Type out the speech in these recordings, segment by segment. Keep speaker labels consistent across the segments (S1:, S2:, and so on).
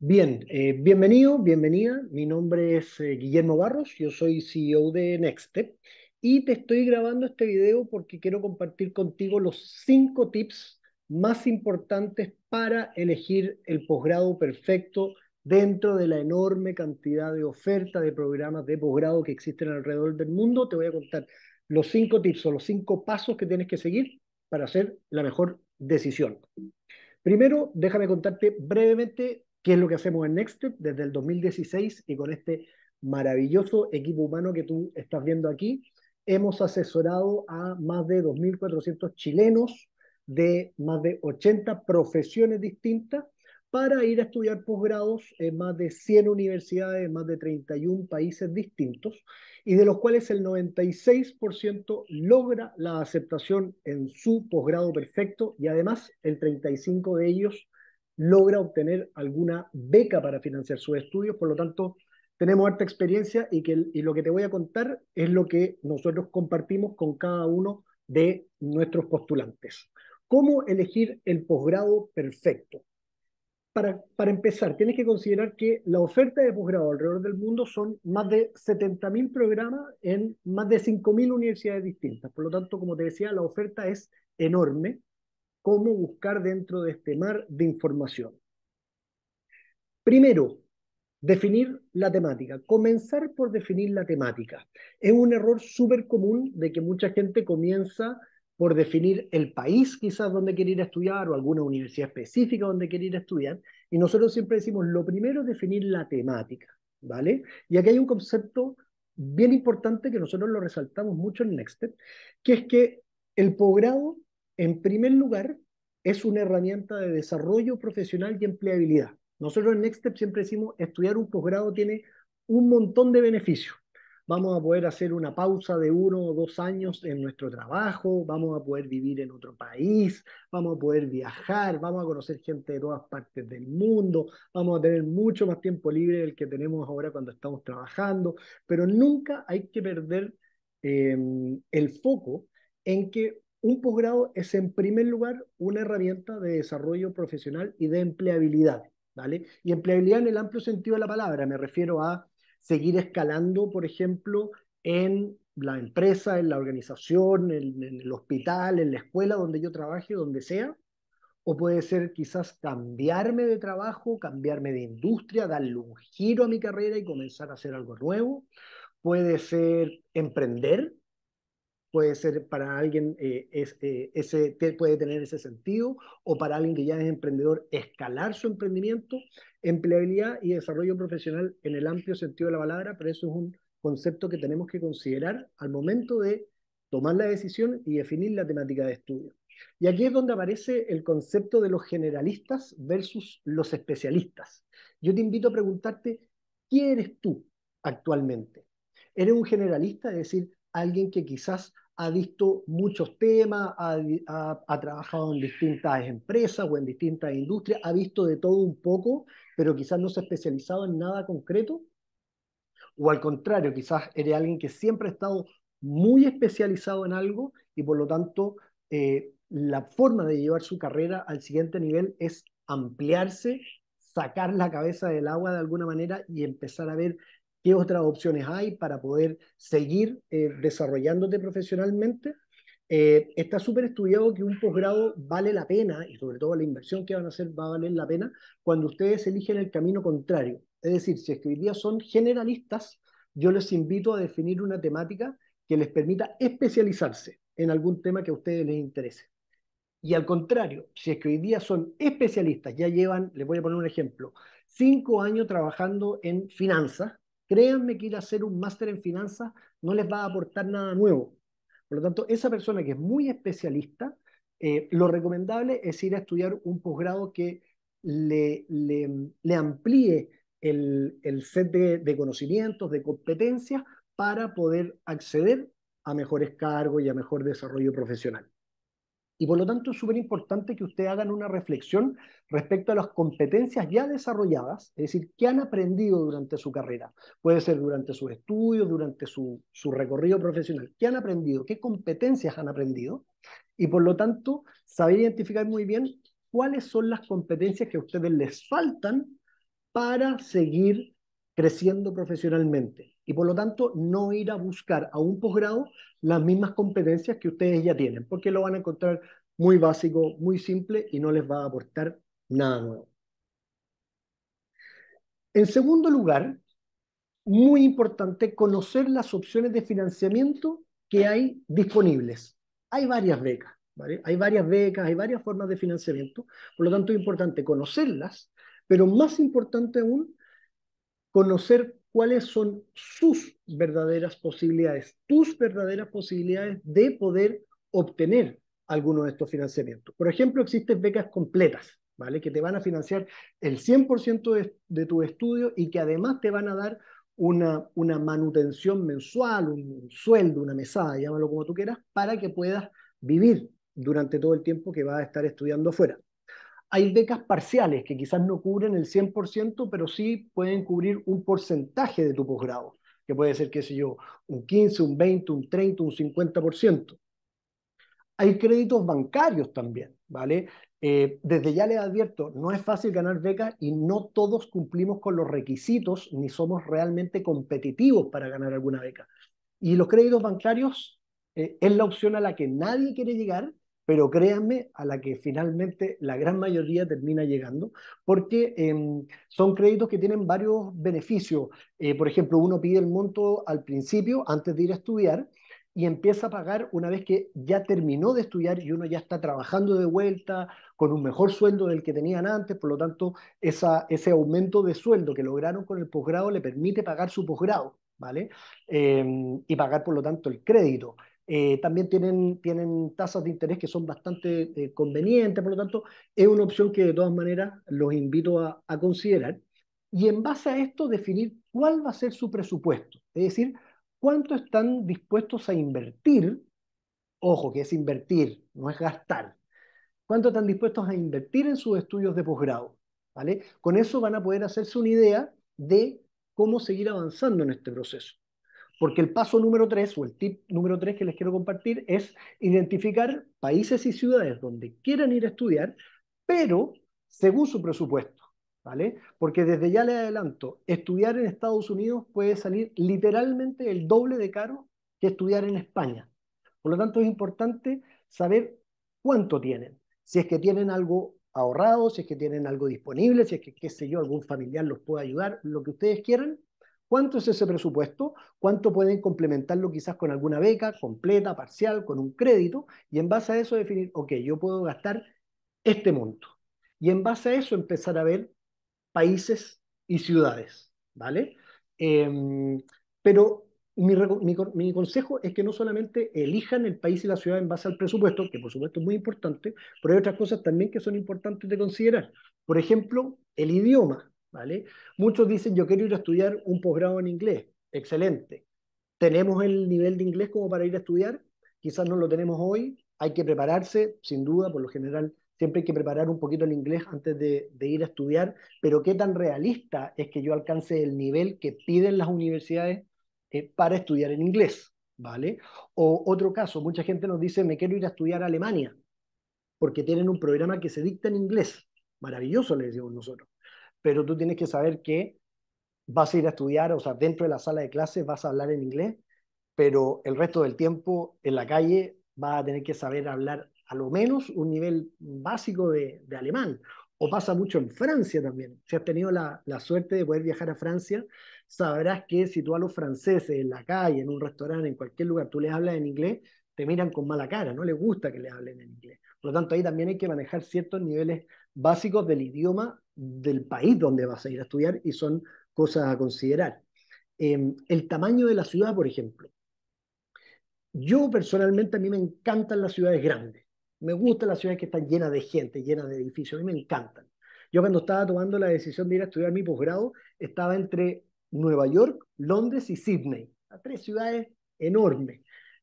S1: Bien, eh, bienvenido, bienvenida. Mi nombre es eh, Guillermo Barros, yo soy CEO de Nextep y te estoy grabando este video porque quiero compartir contigo los cinco tips más importantes para elegir el posgrado perfecto dentro de la enorme cantidad de oferta de programas de posgrado que existen alrededor del mundo. Te voy a contar los cinco tips o los cinco pasos que tienes que seguir para hacer la mejor decisión. Primero, déjame contarte brevemente ¿Qué es lo que hacemos en Nextep desde el 2016 y con este maravilloso equipo humano que tú estás viendo aquí. Hemos asesorado a más de 2.400 chilenos de más de 80 profesiones distintas para ir a estudiar posgrados en más de 100 universidades, en más de 31 países distintos, y de los cuales el 96% logra la aceptación en su posgrado perfecto, y además el 35% de ellos logra obtener alguna beca para financiar sus estudios, por lo tanto, tenemos harta experiencia y, que, lo que te voy a contar es lo que nosotros compartimos con cada uno de nuestros postulantes. ¿Cómo elegir el posgrado perfecto? Para, para, empezar, tienes que considerar que la oferta de posgrado alrededor del mundo son más de 70.000 programas en más de 5.000 universidades distintas. Por lo tanto, como te decía, la oferta es enorme cómo buscar dentro de este mar de información. Primero, definir la temática. Comenzar por definir la temática. Es un error súper común de que mucha gente comienza por definir el país quizás donde quiere ir a estudiar o alguna universidad específica donde quiere ir a estudiar. Y nosotros siempre decimos, lo primero es definir la temática, ¿vale? Y aquí hay un concepto bien importante que nosotros lo resaltamos mucho en step que es que el posgrado en primer lugar, es una herramienta de desarrollo profesional y empleabilidad. Nosotros en Next Step siempre decimos, estudiar un posgrado tiene un montón de beneficios. Vamos a poder hacer una pausa de uno o dos años en nuestro trabajo, vamos a poder vivir en otro país, vamos a poder viajar, vamos a conocer gente de todas partes del mundo, vamos a tener mucho más tiempo libre del que tenemos ahora cuando estamos trabajando, pero nunca hay que perder eh, el foco en que un posgrado es en primer lugar una herramienta de desarrollo profesional y de empleabilidad, ¿vale? Y empleabilidad en el amplio sentido de la palabra, me refiero a seguir escalando, por ejemplo, en la empresa, en la organización, en, el hospital, en la escuela donde yo trabaje, donde sea, o puede ser quizás cambiarme de trabajo, cambiarme de industria, darle un giro a mi carrera y comenzar a hacer algo nuevo, puede ser emprender, puede ser para alguien, eh, eh, ese, puede tener ese sentido, o para alguien que ya es emprendedor, escalar su emprendimiento, empleabilidad y desarrollo profesional en el amplio sentido de la palabra, pero eso es un concepto que tenemos que considerar al momento de tomar la decisión y definir la temática de estudio. Y aquí es donde aparece el concepto de los generalistas versus los especialistas. Yo te invito a preguntarte, ¿quién eres tú actualmente? ¿Eres un generalista? Es decir, alguien que quizás ha visto muchos temas, ha, trabajado en distintas empresas o en distintas industrias, ha visto de todo un poco, pero quizás no se ha especializado en nada concreto. O al contrario, quizás eres alguien que siempre ha estado muy especializado en algo y por lo tanto eh, la forma de llevar su carrera al siguiente nivel es ampliarse, sacar la cabeza del agua de alguna manera y empezar a ver ¿Qué otras opciones hay para poder seguir eh, desarrollándote profesionalmente? Eh, está súper estudiado que un posgrado vale la pena, y sobre todo la inversión que van a hacer va a valer la pena, cuando ustedes eligen el camino contrario. Es decir, si es son generalistas, yo les invito a definir una temática que les permita especializarse en algún tema que a ustedes les interese. Y al contrario, si es son especialistas, ya llevan, les voy a poner un ejemplo, cinco años trabajando en finanzas, créanme que ir a hacer un máster en finanzas no les va a aportar nada nuevo. Por lo tanto, esa persona que es muy especialista, eh, lo recomendable es ir a estudiar un posgrado que le, le, amplíe el, el set de, conocimientos, de competencias, para poder acceder a mejores cargos y a mejor desarrollo profesional. Y por lo tanto es súper importante que ustedes hagan una reflexión respecto a las competencias ya desarrolladas, es decir, qué han aprendido durante su carrera. Puede ser durante sus estudios, durante su, recorrido profesional. ¿Qué han aprendido? ¿Qué competencias han aprendido? Y por lo tanto, saber identificar muy bien cuáles son las competencias que a ustedes les faltan para seguir creciendo profesionalmente y por lo tanto no ir a buscar a un posgrado las mismas competencias que ustedes ya tienen, porque lo van a encontrar muy básico, muy simple y no les va a aportar nada nuevo. En segundo lugar, muy importante conocer las opciones de financiamiento que hay disponibles. Hay varias becas, Hay varias becas, hay varias formas de financiamiento, por lo tanto es importante conocerlas, pero más importante aún conocer cuáles son sus verdaderas posibilidades, tus verdaderas posibilidades de poder obtener alguno de estos financiamientos. Por ejemplo, existen becas completas, ¿vale? Que te van a financiar el 100% de, tu estudio y que además te van a dar una, una manutención mensual, un sueldo, una mesada, llámalo como tú quieras, para que puedas vivir durante todo el tiempo que vas a estar estudiando afuera. Hay becas parciales que quizás no cubren el 100%, pero sí pueden cubrir un porcentaje de tu posgrado, que puede ser, qué sé yo, un 15, un 20, un 30, un 50%. Hay créditos bancarios también, ¿vale? Eh, desde ya les advierto, no es fácil ganar becas y no todos cumplimos con los requisitos ni somos realmente competitivos para ganar alguna beca. Y los créditos bancarios eh, es la opción a la que nadie quiere llegar, pero créanme, a la que finalmente la gran mayoría termina llegando, porque em, son créditos que tienen varios beneficios. Eh, por ejemplo, uno pide el monto al principio, antes de ir a estudiar, y empieza a pagar una vez que ya terminó de estudiar y uno ya está trabajando de vuelta con un mejor sueldo del que tenían antes, por lo tanto, ese aumento de sueldo que lograron con el posgrado le permite pagar su posgrado, ¿vale? Em, y pagar, por lo tanto, el crédito. Eh, también tienen, tienen tasas de interés que son bastante eh, convenientes, por lo tanto, es una opción que de todas maneras los invito a, a, considerar. Y en base a esto, definir cuál va a ser su presupuesto, es decir, cuánto están dispuestos a invertir, ojo que es invertir, no es gastar, cuánto están dispuestos a invertir en sus estudios de posgrado. ¿vale? Con eso van a poder hacerse una idea de cómo seguir avanzando en este proceso. Porque el paso número tres o el tip número tres que les quiero compartir es identificar países y ciudades donde quieran ir a estudiar, pero según su presupuesto. ¿Vale? Porque desde ya le adelanto, estudiar en Estados Unidos puede salir literalmente el doble de caro que estudiar en España. Por lo tanto, es importante saber cuánto tienen, si es que tienen algo ahorrado, si es que tienen algo disponible, si es que, qué sé yo, algún familiar los puede ayudar, lo que ustedes quieran, ¿Cuánto es ese presupuesto? ¿Cuánto pueden complementarlo quizás con alguna beca completa, parcial, con un crédito? Y en base a eso definir, ok, yo puedo gastar este monto. Y en base a eso empezar a ver países y ciudades, ¿vale? Em, pero mi, mi, consejo es que no solamente elijan el país y la ciudad en base al presupuesto, que por supuesto es muy importante, pero hay otras cosas también que son importantes de considerar. Por ejemplo, el idioma. Muchos dicen, yo quiero ir a estudiar un posgrado en inglés. Excelente. ¿Tenemos el nivel de inglés como para ir a estudiar? Quizás no lo tenemos hoy. Hay que prepararse, sin duda, por lo general siempre hay que preparar un poquito el inglés antes de, ir a estudiar, pero qué tan realista es que yo alcance el nivel que piden las universidades eh, para estudiar en inglés, ¿vale? O otro caso, mucha gente nos dice, me quiero ir a estudiar a Alemania, porque tienen un programa que se dicta en inglés. Maravilloso, le decimos nosotros pero tú tienes que saber que vas a ir a estudiar, o sea, dentro de la sala de clases vas a hablar en inglés, pero el resto del tiempo en la calle vas a tener que saber hablar a lo menos un nivel básico de, alemán. O pasa mucho en Francia también. Si has tenido la, suerte de poder viajar a Francia, sabrás que si tú a los franceses en la calle, en un restaurante, en cualquier lugar, tú les hablas en inglés, te miran con mala cara, no les gusta que les hablen en inglés. Por lo tanto, ahí también hay que manejar ciertos niveles básicos del idioma del país donde vas a ir a estudiar y son cosas a considerar. Em, el tamaño de la ciudad, por ejemplo. Yo personalmente a mí me encantan las ciudades grandes. Me gustan las ciudades que están llenas de gente, llenas de edificios. A mí me encantan. Yo cuando estaba tomando la decisión de ir a estudiar mi posgrado, estaba entre Nueva York, Londres y Sydney. tres ciudades enormes.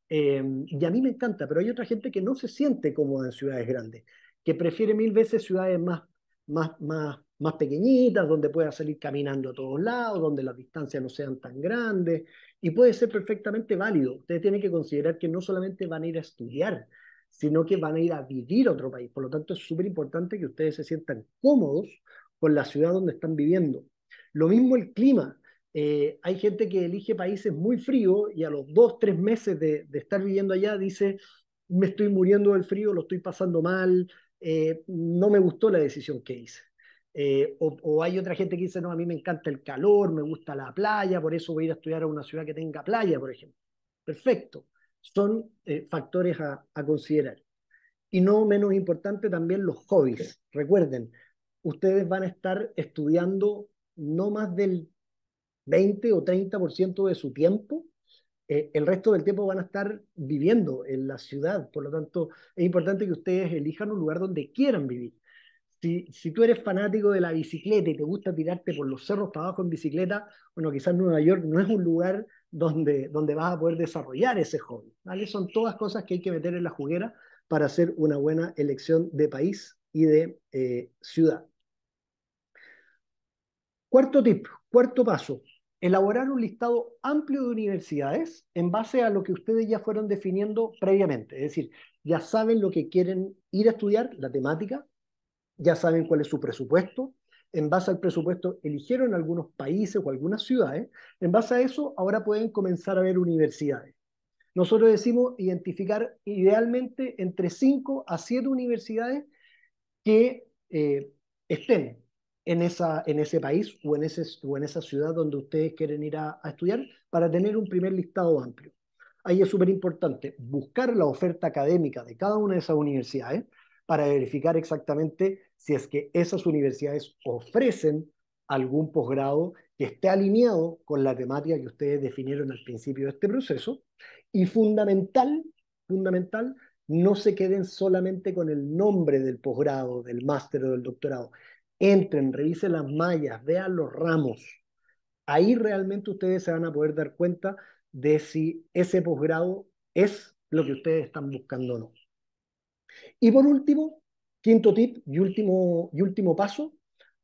S1: Em, y a mí me encanta, pero hay otra gente que no se siente cómoda en ciudades grandes, que prefiere mil veces ciudades más, más, más más pequeñitas, donde pueda salir caminando a todos lados, donde las distancias no sean tan grandes, y puede ser perfectamente válido. Ustedes tienen que considerar que no solamente van a ir a estudiar, sino que van a ir a vivir a otro país. Por lo tanto, es súper importante que ustedes se sientan cómodos con la ciudad donde están viviendo. Lo mismo el clima. Eh, hay gente que elige países muy fríos y a los dos, tres meses de, estar viviendo allá dice, me estoy muriendo del frío, lo estoy pasando mal, eh, no me gustó la decisión que hice. Eh, o, hay otra gente que dice, no, a mí me encanta el calor, me gusta la playa, por eso voy a ir a estudiar a una ciudad que tenga playa, por ejemplo. Perfecto. Son eh, factores a, considerar. Y no menos importante también los hobbies. Recuerden, ustedes van a estar estudiando no más del 20 o 30% de su tiempo. Eh, el resto del tiempo van a estar viviendo en la ciudad. Por lo tanto, es importante que ustedes elijan un lugar donde quieran vivir si, tú eres fanático de la bicicleta y te gusta tirarte por los cerros para abajo en bicicleta, bueno, quizás Nueva York no es un lugar donde, donde vas a poder desarrollar ese hobby. ¿vale? Son todas cosas que hay que meter en la juguera para hacer una buena elección de país y de eh, ciudad. Cuarto tip, cuarto paso, elaborar un listado amplio de universidades en base a lo que ustedes ya fueron definiendo previamente. Es decir, ya saben lo que quieren ir a estudiar, la temática, ya saben cuál es su presupuesto, en base al presupuesto eligieron algunos países o algunas ciudades, en base a eso ahora pueden comenzar a ver universidades. Nosotros decimos identificar idealmente entre 5 a 7 universidades que eh, estén en, esa, en ese país o en, ese, en esa ciudad donde ustedes quieren ir a, a estudiar para tener un primer listado amplio. Ahí es súper importante buscar la oferta académica de cada una de esas universidades, para verificar exactamente si es que esas universidades ofrecen algún posgrado que esté alineado con la temática que ustedes definieron al principio de este proceso. Y fundamental, fundamental, no se queden solamente con el nombre del posgrado, del máster o del doctorado. Entren, revisen las mallas, vean los ramos. Ahí realmente ustedes se van a poder dar cuenta de si ese posgrado es lo que ustedes están buscando o no. Y por último, quinto tip y último, y último paso,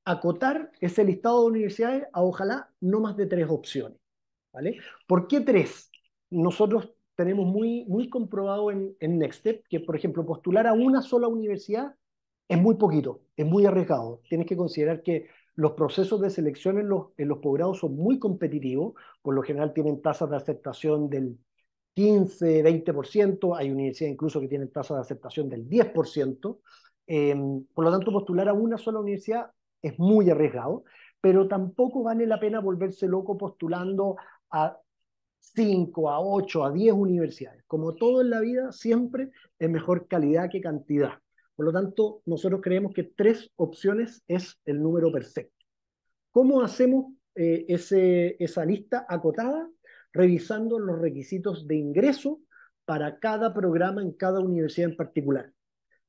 S1: acotar ese listado de universidades a ojalá no más de tres opciones. ¿vale? ¿Por qué tres? Nosotros tenemos muy, muy comprobado en, en Step que, por ejemplo, postular a una sola universidad es muy poquito, es muy arriesgado. Tienes que considerar que los procesos de selección en los, en los posgrados son muy competitivos, por lo general tienen tasas de aceptación del 15, 20%, hay universidades incluso que tienen tasas de aceptación del 10%, eh, por lo tanto postular a una sola universidad es muy arriesgado, pero tampoco vale la pena volverse loco postulando a 5, a 8, a 10 universidades. Como todo en la vida, siempre es mejor calidad que cantidad. Por lo tanto, nosotros creemos que tres opciones es el número perfecto. ¿Cómo hacemos eh, ese, esa lista acotada? revisando los requisitos de ingreso para cada programa en cada universidad en particular.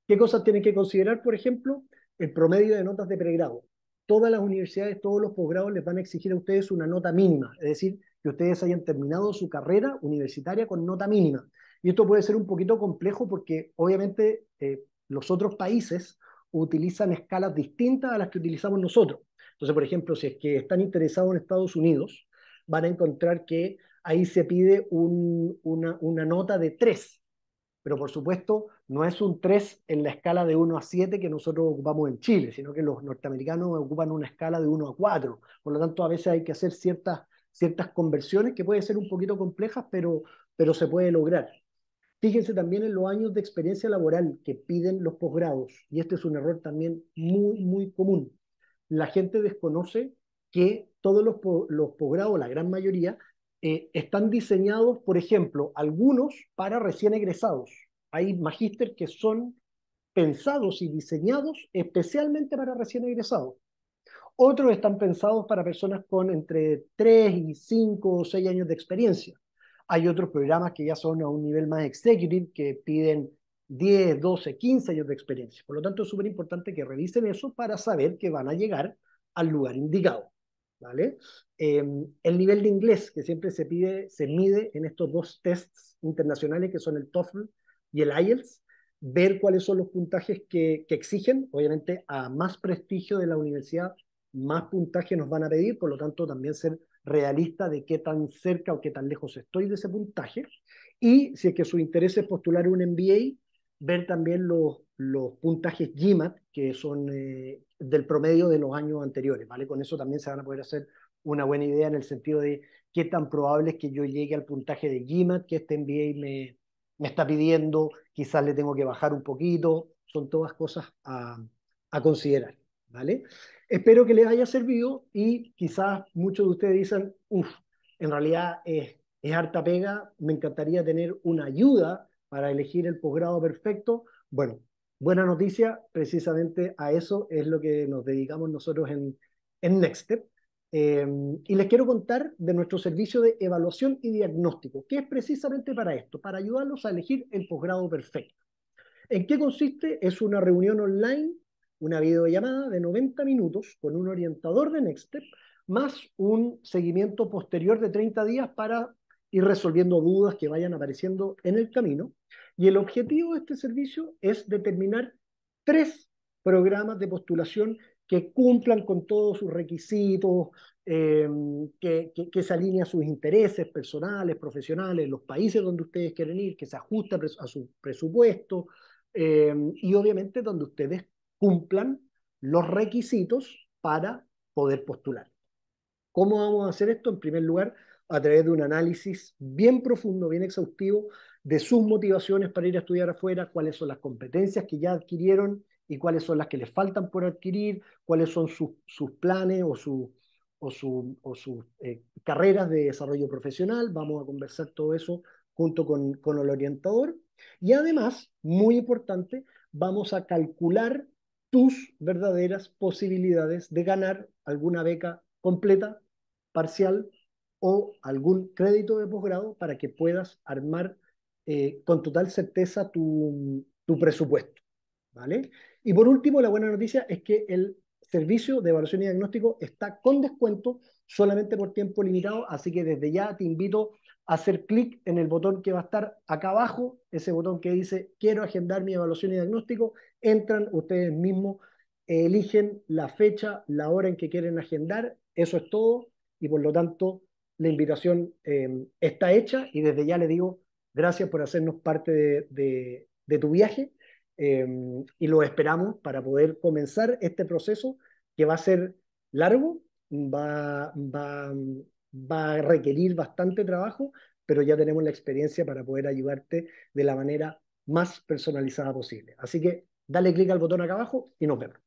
S1: ¿Qué cosas tienen que considerar, por ejemplo? El promedio de notas de pregrado. Todas las universidades, todos los posgrados les van a exigir a ustedes una nota mínima, es decir, que ustedes hayan terminado su carrera universitaria con nota mínima. Y esto puede ser un poquito complejo porque obviamente eh, los otros países utilizan escalas distintas a las que utilizamos nosotros. Entonces, por ejemplo, si es que están interesados en Estados Unidos, van a encontrar que ahí se pide una, nota de 3. Pero por supuesto, no es un 3 en la escala de 1 a 7 que nosotros ocupamos en Chile, sino que los norteamericanos ocupan una escala de 1 a 4. Por lo tanto, a veces hay que hacer ciertas, conversiones que pueden ser un poquito complejas, pero, se puede lograr. Fíjense también en los años de experiencia laboral que piden los posgrados, y este es un error también muy, muy común. La gente desconoce que todos los posgrados, la gran mayoría, eh, están diseñados, por ejemplo, algunos para recién egresados. Hay magíster que son pensados y diseñados especialmente para recién egresados. Otros están pensados para personas con entre 3 y 5 o 6 años de experiencia. Hay otros programas que ya son a un nivel más executive que piden 10, 12, 15 años de experiencia. Por lo tanto, es súper importante que revisen eso para saber que van a llegar al lugar indicado. ¿vale? Em, el nivel de inglés que siempre se pide, se mide en estos dos tests internacionales que son el TOEFL y el IELTS, ver cuáles son los puntajes que, que exigen, obviamente a más prestigio de la universidad, más puntaje nos van a pedir, por lo tanto también ser realista de qué tan cerca o qué tan lejos estoy de ese puntaje. Y si es que su interés es postular un MBA, ver también los, los puntajes gimat que son eh, del promedio de los años anteriores, ¿vale? Con eso también se van a poder hacer una buena idea en el sentido de qué tan probable es que yo llegue al puntaje de gimat que este MBA me, me está pidiendo, quizás le tengo que bajar un poquito, son todas cosas a, a considerar, ¿vale? Espero que les haya servido y quizás muchos de ustedes dicen, uff, en realidad es, es harta pega, me encantaría tener una ayuda para elegir el posgrado perfecto. Bueno, buena noticia, precisamente a eso es lo que nos dedicamos nosotros en, en Nextep. Em, y les quiero contar de nuestro servicio de evaluación y diagnóstico, que es precisamente para esto, para ayudarlos a elegir el posgrado perfecto. ¿En qué consiste? Es una reunión online, una videollamada de 90 minutos con un orientador de Nextep, más un seguimiento posterior de 30 días para ir resolviendo dudas que vayan apareciendo en el camino. Y el objetivo de este servicio es determinar tres programas de postulación que cumplan con todos sus requisitos, eh, que, se alineen a sus intereses personales, profesionales, los países donde ustedes quieren ir, que se ajusta a su presupuesto eh, y obviamente donde ustedes cumplan los requisitos para poder postular. ¿Cómo vamos a hacer esto? En primer lugar, a través de un análisis bien profundo, bien exhaustivo de sus motivaciones para ir a estudiar afuera, cuáles son las competencias que ya adquirieron y cuáles son las que les faltan por adquirir, cuáles son sus planes o, o, sus eh, carreras de desarrollo profesional. Vamos a conversar todo eso junto con el orientador. Y además, muy importante, vamos a calcular tus verdaderas posibilidades de ganar alguna beca completa, parcial o algún crédito de posgrado para que puedas armar eh, con total certeza tu, presupuesto. ¿vale? Y por último, la buena noticia es que el servicio de evaluación y diagnóstico está con descuento solamente por tiempo limitado, así que desde ya te invito a hacer clic en el botón que va a estar acá abajo, ese botón que dice quiero agendar mi evaluación y diagnóstico, entran ustedes mismos, eligen la fecha, la hora en que quieren agendar, eso es todo y por lo tanto la invitación em, está hecha y desde ya le digo gracias por hacernos parte de, tu viaje em, y lo esperamos para poder comenzar este proceso que va a ser largo, va a requerir bastante trabajo, pero ya tenemos la experiencia para poder ayudarte de la manera más personalizada posible. Así que dale clic al botón acá abajo y nos vemos.